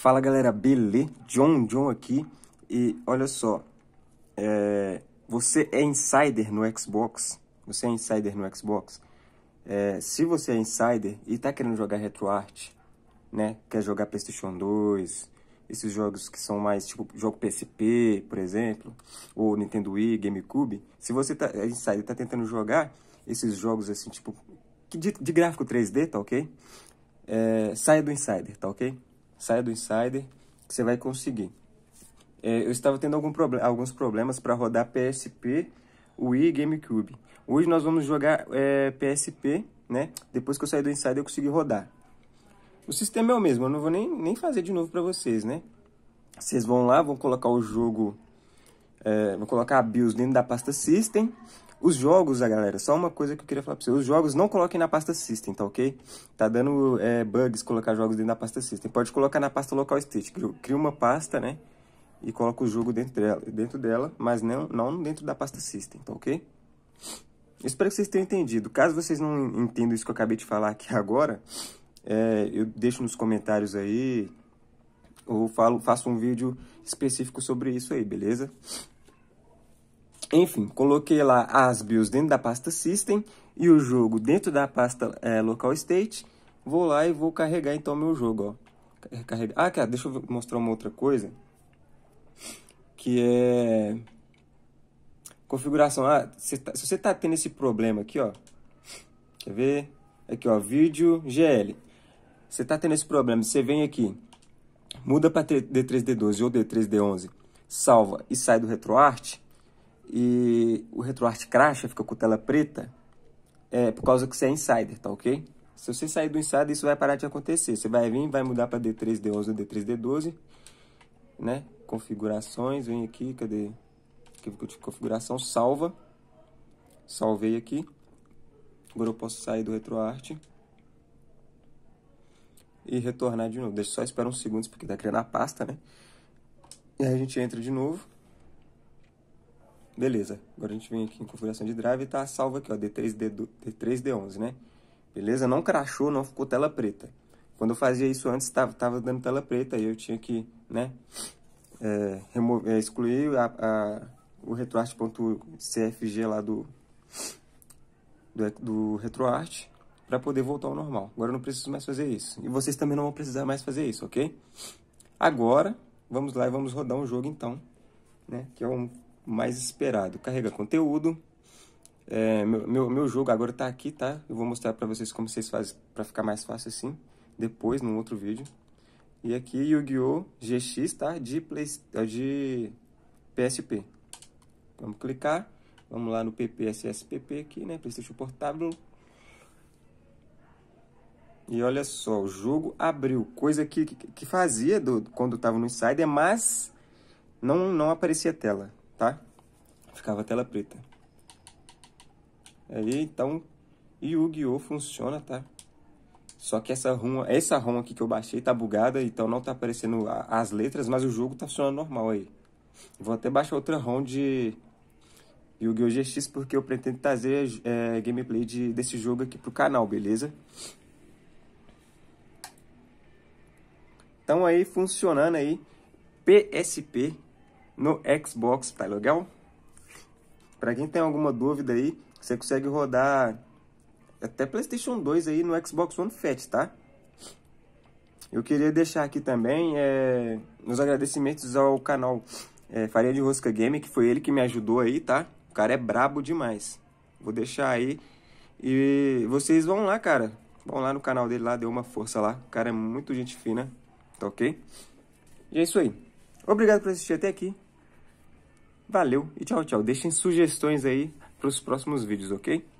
Fala galera, beleza? John, John aqui. E olha só, é, você é insider no Xbox? Você é insider no Xbox? É, se você é insider e tá querendo jogar RetroArch, né? Quer jogar PlayStation 2, esses jogos que são mais tipo jogo PSP, por exemplo, ou Nintendo Wii, GameCube. Se você tá, é insider tá tentando jogar esses jogos assim, tipo, de, de gráfico 3D, tá ok? É, saia do insider, tá ok? saia do Insider, que você vai conseguir. É, eu estava tendo algum proble alguns problemas para rodar PSP, Wii e GameCube. Hoje nós vamos jogar é, PSP, né? Depois que eu saí do Insider eu consegui rodar. O sistema é o mesmo, eu não vou nem, nem fazer de novo para vocês, né? Vocês vão lá, vão colocar o jogo, é, vão colocar a BIOS dentro da pasta System os jogos, a ah, galera, só uma coisa que eu queria falar pra vocês. Os jogos não coloquem na pasta System, tá ok? Tá dando é, bugs colocar jogos dentro da pasta System. Pode colocar na pasta Local State. Cria uma pasta, né? E coloca o jogo dentro dela, dentro dela mas não, não dentro da pasta System, tá ok? Eu espero que vocês tenham entendido. Caso vocês não entendam isso que eu acabei de falar aqui agora, é, eu deixo nos comentários aí ou falo, faço um vídeo específico sobre isso aí, beleza? Enfim, coloquei lá as BIOS dentro da pasta System e o jogo dentro da pasta é, Local State. Vou lá e vou carregar então meu jogo. Ó. Carrega... Ah, cara, deixa eu mostrar uma outra coisa. Que é... Configuração. Ah, tá... se você tá tendo esse problema aqui, ó. Quer ver? Aqui, ó, vídeo GL. Você tá tendo esse problema, você vem aqui, muda para D3D12 ou D3D11, salva e sai do RetroArch e o retroart cracha, fica com tela preta, é por causa que você é insider, tá ok? Se você sair do insider, isso vai parar de acontecer. Você vai vir, vai mudar para D3, D11, D3, D12, né? Configurações, vem aqui, cadê? aqui tipo de configuração, salva. Salvei aqui. Agora eu posso sair do retroart e retornar de novo. Deixa só esperar uns segundos, porque tá criando a pasta, né? E aí a gente entra de novo. Beleza, agora a gente vem aqui em configuração de drive e tá salvo aqui, ó, D3D, D3D11, né? Beleza, não crachou, não ficou tela preta. Quando eu fazia isso antes, tava, tava dando tela preta e eu tinha que, né, é, remover, é, excluir a, a, o retroart.cfg lá do, do, do retroart para poder voltar ao normal. Agora eu não preciso mais fazer isso. E vocês também não vão precisar mais fazer isso, ok? Agora, vamos lá e vamos rodar um jogo então, né, que é um mais esperado. Carrega conteúdo. É, meu, meu, meu, jogo agora tá aqui, tá? Eu vou mostrar pra vocês como vocês fazem pra ficar mais fácil assim. Depois, num outro vídeo. E aqui Yu-Gi-Oh! GX, tá? De, Play, é de PSP. Vamos clicar. Vamos lá no PPSSPP aqui, né? Playstation portátil E olha só, o jogo abriu. Coisa que, que, que fazia do, quando estava no Insider, mas não, não aparecia tela tá? Ficava tela preta. Aí, então, Yu-Gi-Oh! funciona, tá? Só que essa ROM, essa ROM aqui que eu baixei tá bugada, então não tá aparecendo as letras, mas o jogo tá funcionando normal aí. Vou até baixar outra ROM de Yu-Gi-Oh! GX, porque eu pretendo trazer é, gameplay de, desse jogo aqui pro canal, beleza? Então aí, funcionando aí, PSP no Xbox, tá legal? Para quem tem alguma dúvida aí, você consegue rodar até PlayStation 2 aí no Xbox One Fat, tá? Eu queria deixar aqui também é, os agradecimentos ao canal é, Faria de Rosca Game, que foi ele que me ajudou aí, tá? O cara é brabo demais. Vou deixar aí. E vocês vão lá, cara. Vão lá no canal dele lá, deu uma força lá. O cara é muito gente fina, tá ok? E é isso aí. Obrigado por assistir até aqui. Valeu e tchau, tchau. Deixem sugestões aí para os próximos vídeos, ok?